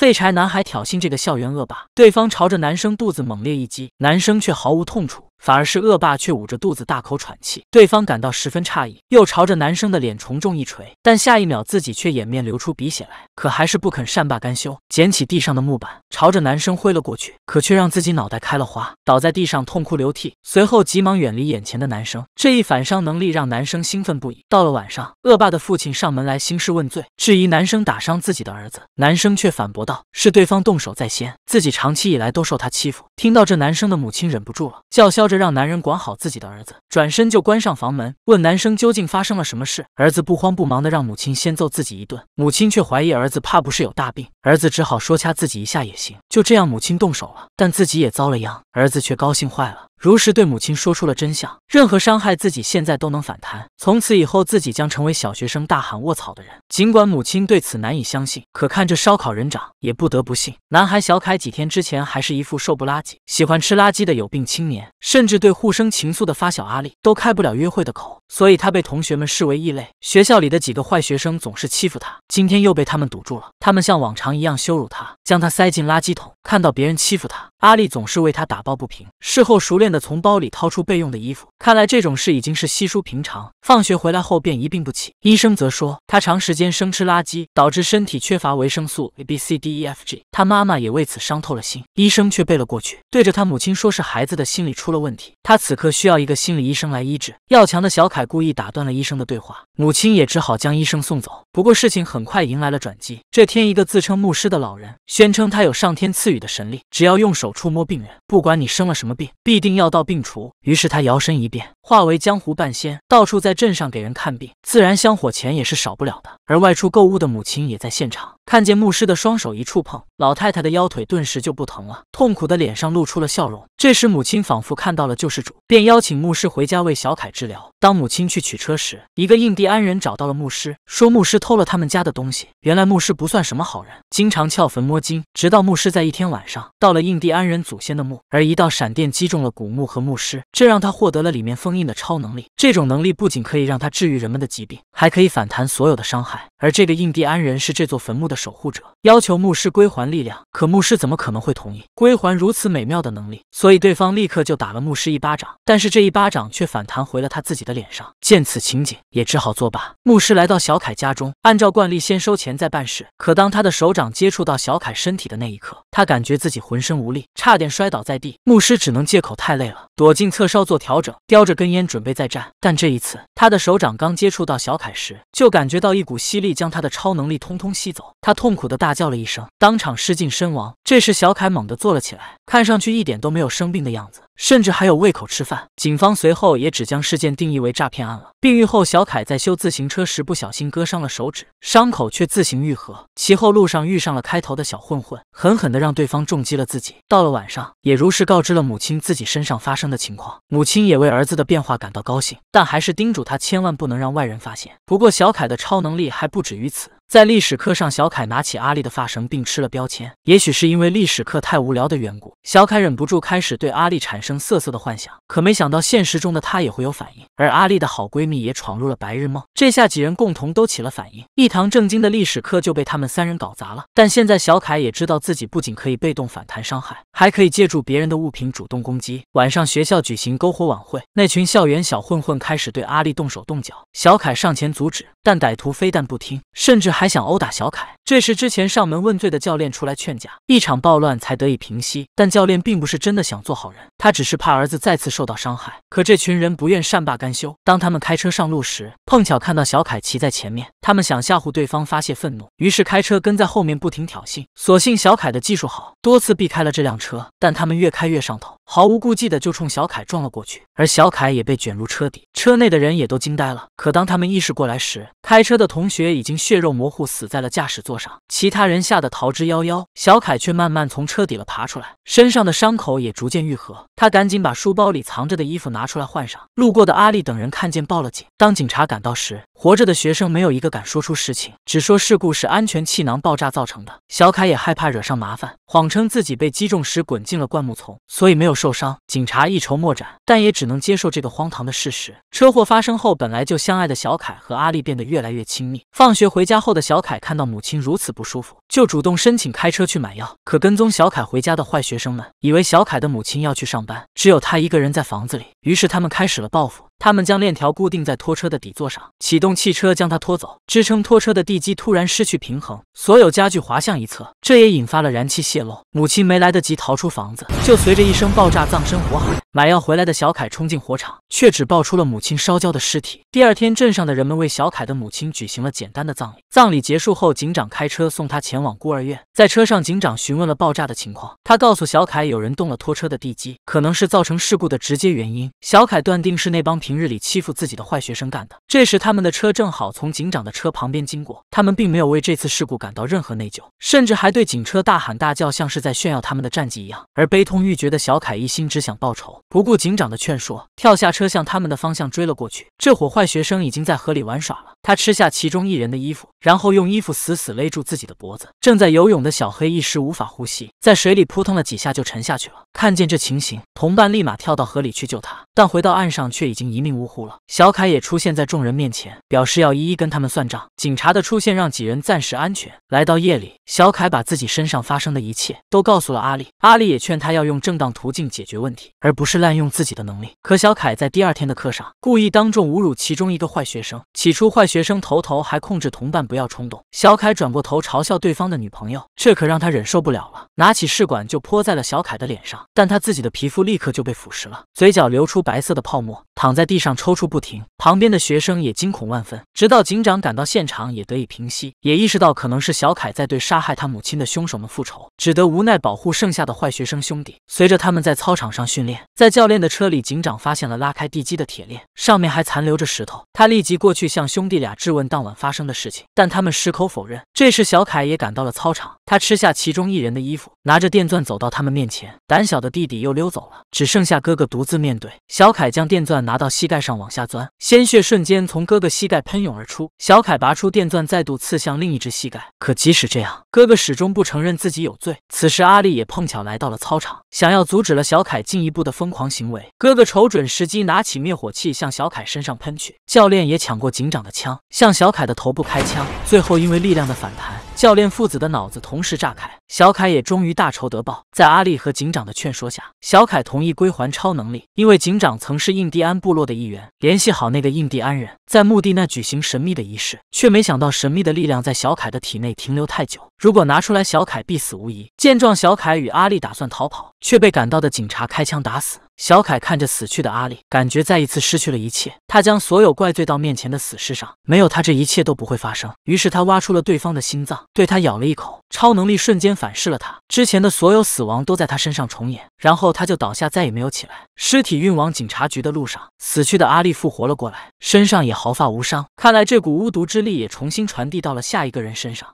废柴男孩挑衅这个校园恶霸，对方朝着男生肚子猛烈一击，男生却毫无痛楚。反而是恶霸却捂着肚子大口喘气，对方感到十分诧异，又朝着男生的脸重重一锤，但下一秒自己却掩面流出鼻血来，可还是不肯善罢甘休，捡起地上的木板朝着男生挥了过去，可却让自己脑袋开了花，倒在地上痛哭流涕，随后急忙远离眼前的男生。这一反伤能力让男生兴奋不已。到了晚上，恶霸的父亲上门来兴师问罪，质疑男生打伤自己的儿子，男生却反驳道：“是对方动手在先，自己长期以来都受他欺负。”听到这，男生的母亲忍不住了，叫嚣。着让男人管好自己的儿子，转身就关上房门，问男生究竟发生了什么事。儿子不慌不忙的让母亲先揍自己一顿，母亲却怀疑儿子怕不是有大病，儿子只好说掐自己一下也行。就这样，母亲动手了，但自己也遭了殃，儿子却高兴坏了。如实对母亲说出了真相，任何伤害自己现在都能反弹。从此以后，自己将成为小学生大喊“卧槽的人。尽管母亲对此难以相信，可看着烧烤人长，也不得不信。男孩小凯几天之前还是一副瘦不拉几、喜欢吃垃圾的有病青年，甚至对互生情愫的发小阿丽都开不了约会的口，所以他被同学们视为异类。学校里的几个坏学生总是欺负他，今天又被他们堵住了。他们像往常一样羞辱他，将他塞进垃圾桶。看到别人欺负他，阿丽总是为他打抱不平。事后熟练。的从包里掏出备用的衣服，看来这种事已经是稀疏平常。放学回来后便一病不起，医生则说他长时间生吃垃圾，导致身体缺乏维生素 A、B、C、D、E、F、G。他妈妈也为此伤透了心，医生却背了过去，对着他母亲说是孩子的心理出了问题，他此刻需要一个心理医生来医治。要强的小凯故意打断了医生的对话，母亲也只好将医生送走。不过事情很快迎来了转机，这天一个自称牧师的老人宣称他有上天赐予的神力，只要用手触摸病人，不管你生了什么病，必定。药到病除，于是他摇身一变。化为江湖半仙，到处在镇上给人看病，自然香火钱也是少不了的。而外出购物的母亲也在现场，看见牧师的双手一触碰，老太太的腰腿顿时就不疼了，痛苦的脸上露出了笑容。这时母亲仿佛看到了救世主，便邀请牧师回家为小凯治疗。当母亲去取车时，一个印第安人找到了牧师，说牧师偷了他们家的东西。原来牧师不算什么好人，经常撬坟摸金。直到牧师在一天晚上到了印第安人祖先的墓，而一道闪电击中了古墓和牧师，这让他获得了里面封印。的超能力，这种能力不仅可以让他治愈人们的疾病，还可以反弹所有的伤害。而这个印第安人是这座坟墓的守护者，要求牧师归还力量，可牧师怎么可能会同意归还如此美妙的能力？所以对方立刻就打了牧师一巴掌，但是这一巴掌却反弹回了他自己的脸上。见此情景，也只好作罢。牧师来到小凯家中，按照惯例先收钱再办事。可当他的手掌接触到小凯身体的那一刻，他感觉自己浑身无力，差点摔倒在地。牧师只能借口太累了，躲进侧梢做调整，叼着根烟准备再战，但这一次。他的手掌刚接触到小凯时，就感觉到一股吸力将他的超能力通通吸走。他痛苦的大叫了一声，当场失禁身亡。这时，小凯猛地坐了起来，看上去一点都没有生病的样子。甚至还有胃口吃饭。警方随后也只将事件定义为诈骗案了。病愈后，小凯在修自行车时不小心割伤了手指，伤口却自行愈合。其后路上遇上了开头的小混混，狠狠地让对方重击了自己。到了晚上，也如实告知了母亲自己身上发生的情况。母亲也为儿子的变化感到高兴，但还是叮嘱他千万不能让外人发现。不过，小凯的超能力还不止于此。在历史课上，小凯拿起阿丽的发绳并吃了标签。也许是因为历史课太无聊的缘故，小凯忍不住开始对阿丽产生色色的幻想。可没想到，现实中的她也会有反应，而阿丽的好闺蜜也闯入了白日梦。这下几人共同都起了反应，一堂正经的历史课就被他们三人搞砸了。但现在小凯也知道自己不仅可以被动反弹伤害，还可以借助别人的物品主动攻击。晚上学校举行篝火晚会，那群校园小混混开始对阿丽动手动脚，小凯上前阻止，但歹徒非但不听，甚至还。还想殴打小凯，这时之前上门问罪的教练出来劝架，一场暴乱才得以平息。但教练并不是真的想做好人，他只是怕儿子再次受到伤害。可这群人不愿善罢甘休，当他们开车上路时，碰巧看到小凯骑在前面，他们想吓唬对方发泄愤怒，于是开车跟在后面不停挑衅。所幸小凯的技术好，多次避开了这辆车，但他们越开越上头，毫无顾忌的就冲小凯撞了过去，而小凯也被卷入车底，车内的人也都惊呆了。可当他们意识过来时，开车的同学已经血肉模护死在了驾驶座上，其他人吓得逃之夭夭，小凯却慢慢从车底了爬出来，身上的伤口也逐渐愈合。他赶紧把书包里藏着的衣服拿出来换上。路过的阿丽等人看见，报了警。当警察赶到时。活着的学生没有一个敢说出实情，只说事故是安全气囊爆炸造成的。小凯也害怕惹上麻烦，谎称自己被击中时滚进了灌木丛，所以没有受伤。警察一筹莫展，但也只能接受这个荒唐的事实。车祸发生后，本来就相爱的小凯和阿丽变得越来越亲密。放学回家后的小凯看到母亲如此不舒服，就主动申请开车去买药。可跟踪小凯回家的坏学生们以为小凯的母亲要去上班，只有他一个人在房子里，于是他们开始了报复。他们将链条固定在拖车的底座上，启动汽车将它拖走。支撑拖车的地基突然失去平衡，所有家具滑向一侧，这也引发了燃气泄漏。母亲没来得及逃出房子，就随着一声爆炸葬身火海。买药回来的小凯冲进火场，却只爆出了母亲烧焦的尸体。第二天，镇上的人们为小凯的母亲举行了简单的葬礼。葬礼结束后，警长开车送他前往孤儿院。在车上，警长询问了爆炸的情况，他告诉小凯，有人动了拖车的地基，可能是造成事故的直接原因。小凯断定是那帮平日里欺负自己的坏学生干的。这时，他们的车正好从警长的车旁边经过，他们并没有为这次事故感到任何内疚，甚至还对警车大喊大叫，像是在炫耀他们的战绩一样。而悲痛欲绝的小凯一心只想报仇，不顾警长的劝说，跳下车向他们的方向追了过去。这伙坏学生已经在河里玩耍了。他吃下其中一人的衣服，然后用衣服死死勒住自己的脖子。正在游泳的小黑一时无法呼吸，在水里扑腾了几下就沉下去了。看见这情形，同伴立马跳到河里去救他，但回到岸上却已经一命呜呼了。小凯也出现在众人面前，表示要一一跟他们算账。警察的出现让几人暂时安全。来到夜里，小凯把自己身上发生的一切都告诉了阿丽，阿丽也劝他要用正当途径解决问题，而不是滥用自己的能力。可小凯在第二天的课上故意当众侮辱其中一个坏学生，起初坏。学生头头还控制同伴不要冲动。小凯转过头嘲笑对方的女朋友，这可让他忍受不了了。拿起试管就泼在了小凯的脸上，但他自己的皮肤立刻就被腐蚀了，嘴角流出白色的泡沫。躺在地上抽搐不停，旁边的学生也惊恐万分。直到警长赶到现场，也得以平息，也意识到可能是小凯在对杀害他母亲的凶手们复仇，只得无奈保护剩下的坏学生兄弟。随着他们在操场上训练，在教练的车里，警长发现了拉开地基的铁链，上面还残留着石头。他立即过去向兄弟俩质问当晚发生的事情，但他们矢口否认。这时，小凯也赶到了操场，他吃下其中一人的衣服，拿着电钻走到他们面前，胆小的弟弟又溜走了，只剩下哥哥独自面对。小凯将电钻。拿到膝盖上往下钻，鲜血瞬间从哥哥膝盖喷涌而出。小凯拔出电钻，再度刺向另一只膝盖。可即使这样，哥哥始终不承认自己有罪。此时，阿力也碰巧来到了操场，想要阻止了小凯进一步的疯狂行为。哥哥瞅准时机，拿起灭火器向小凯身上喷去。教练也抢过警长的枪，向小凯的头部开枪。最后，因为力量的反弹，教练父子的脑子同时炸开。小凯也终于大仇得报，在阿丽和警长的劝说下，小凯同意归还超能力。因为警长曾是印第安部落的一员，联系好那个印第安人，在墓地那举行神秘的仪式。却没想到神秘的力量在小凯的体内停留太久，如果拿出来，小凯必死无疑。见状，小凯与阿丽打算逃跑，却被赶到的警察开枪打死。小凯看着死去的阿丽，感觉再一次失去了一切。他将所有怪罪到面前的死尸上，没有他这一切都不会发生。于是他挖出了对方的心脏，对他咬了一口，超能力瞬间。反噬了他之前的所有死亡都在他身上重演，然后他就倒下再也没有起来。尸体运往警察局的路上，死去的阿丽复活了过来，身上也毫发无伤。看来这股巫毒之力也重新传递到了下一个人身上。